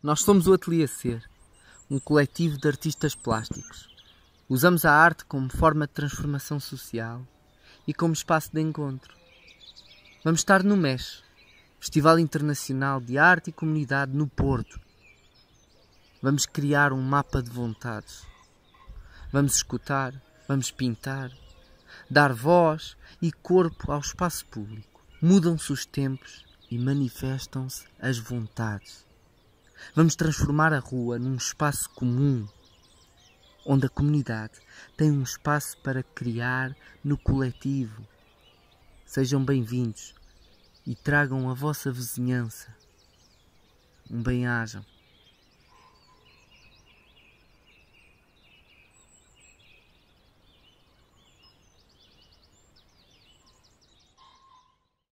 Nós somos o Ateliê Ser, um coletivo de artistas plásticos. Usamos a arte como forma de transformação social e como espaço de encontro. Vamos estar no MES, Festival Internacional de Arte e Comunidade no Porto. Vamos criar um mapa de vontades. Vamos escutar, vamos pintar, dar voz e corpo ao espaço público. Mudam-se os tempos e manifestam-se as vontades. Vamos transformar a rua num espaço comum, onde a comunidade tem um espaço para criar no coletivo. Sejam bem-vindos e tragam a vossa vizinhança. Um bem-ajam.